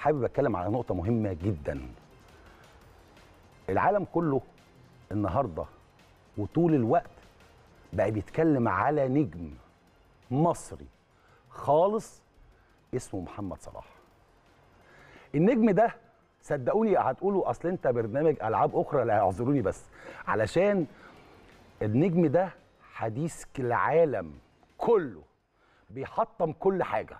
حابب اتكلم على نقطه مهمه جدا العالم كله النهارده وطول الوقت بقى بيتكلم على نجم مصري خالص اسمه محمد صلاح النجم ده صدقوني هتقولوا اصل انت برنامج العاب اخرى لا اعذروني بس علشان النجم ده حديث العالم كله بيحطم كل حاجه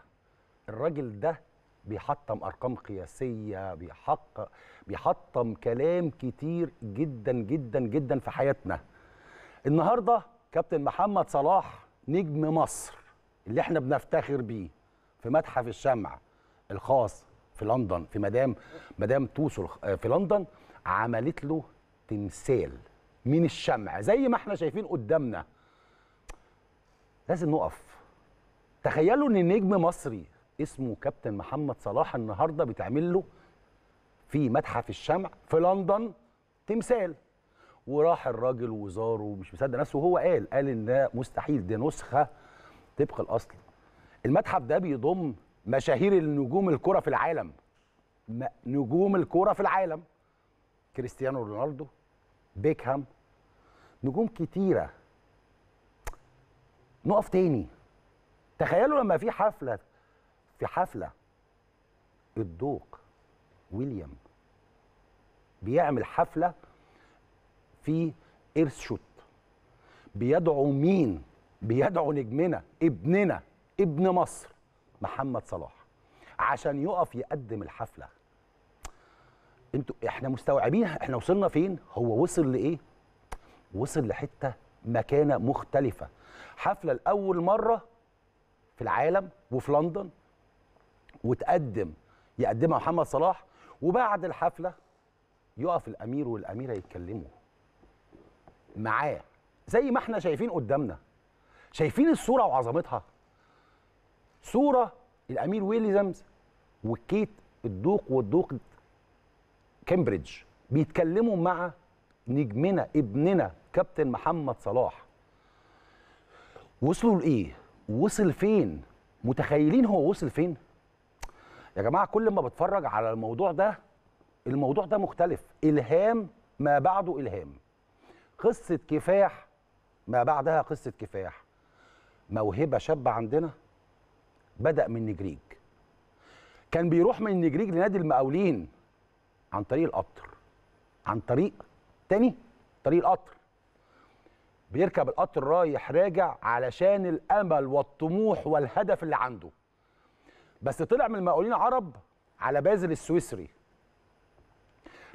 الراجل ده بيحطم ارقام قياسيه بيحقق بيحطم كلام كتير جدا جدا جدا في حياتنا النهارده كابتن محمد صلاح نجم مصر اللي احنا بنفتخر بيه في متحف الشمع الخاص في لندن في مدام مدام توسو آه، في لندن عملت له تمثال من الشمع زي ما احنا شايفين قدامنا لازم نقف تخيلوا ان نجم مصري اسمه كابتن محمد صلاح النهارده بيتعمل له في متحف الشمع في لندن تمثال وراح الراجل وزاره ومش مصدق نفسه وهو قال قال ان ده مستحيل دي نسخه طبق الاصل المتحف ده بيضم مشاهير النجوم الكره في العالم نجوم الكره في العالم كريستيانو رونالدو بيكهام نجوم كتيره نقف تاني تخيلوا لما في حفله في حفله الدوق ويليام بيعمل حفله في ايرسشوت بيدعو مين بيدعو نجمنا ابننا ابن مصر محمد صلاح عشان يقف يقدم الحفله انتوا احنا مستوعبين احنا وصلنا فين هو وصل لايه وصل لحته مكانه مختلفه حفله لاول مره في العالم وفي لندن وتقدم يقدمها محمد صلاح وبعد الحفله يقف الامير والاميره يتكلموا معاه زي ما احنا شايفين قدامنا شايفين الصوره وعظمتها صوره الامير ويليامز وكيت الدوق والدوق كامبريدج بيتكلموا مع نجمنا ابننا كابتن محمد صلاح وصلوا لايه وصل فين متخيلين هو وصل فين يا جماعه كل ما بتفرج على الموضوع ده الموضوع ده مختلف الهام ما بعده الهام قصه كفاح ما بعدها قصه كفاح موهبه شابه عندنا بدا من نجريج كان بيروح من نجريج لنادي المقاولين عن طريق القطر عن طريق تاني طريق القطر بيركب القطر رايح راجع علشان الامل والطموح والهدف اللي عنده بس طلع من المقاولين عرب على بازل السويسري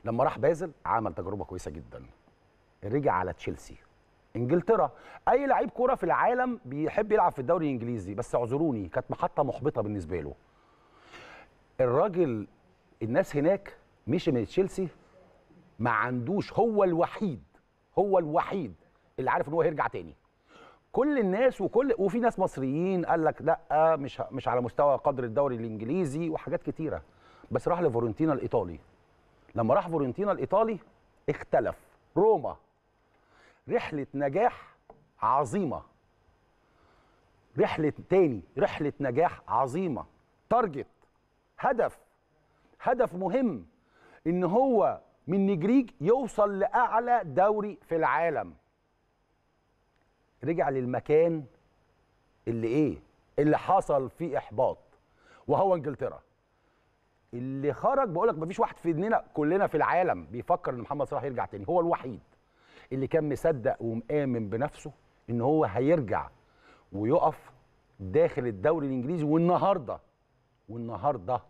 لما راح بازل عمل تجربه كويسه جدا رجع على تشيلسي انجلترا اي لعيب كوره في العالم بيحب يلعب في الدوري الانجليزي بس اعذروني كانت محطه محبطه بالنسبه له الراجل الناس هناك مشي من تشيلسي ما عندوش هو الوحيد هو الوحيد اللي عارف ان هو هيرجع تاني كل الناس وكل وفي ناس مصريين قال لك لا مش مش على مستوى قدر الدوري الانجليزي وحاجات كتيره بس راح لفورنتينا الايطالي لما راح فورنتينا الايطالي اختلف روما رحله نجاح عظيمه رحله تاني رحله نجاح عظيمه تارجت هدف هدف مهم ان هو من نجريج يوصل لاعلى دوري في العالم رجع للمكان اللي ايه اللي حصل فيه احباط وهو انجلترا اللي خرج بقول لك مفيش واحد في ادننا كلنا في العالم بيفكر ان محمد صلاح يرجع تاني هو الوحيد اللي كان مصدق ومآمن بنفسه ان هو هيرجع ويقف داخل الدوري الانجليزي والنهارده والنهارده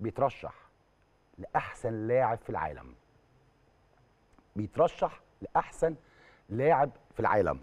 بيترشح لاحسن لاعب في العالم بيترشح لاحسن لاعب في العالم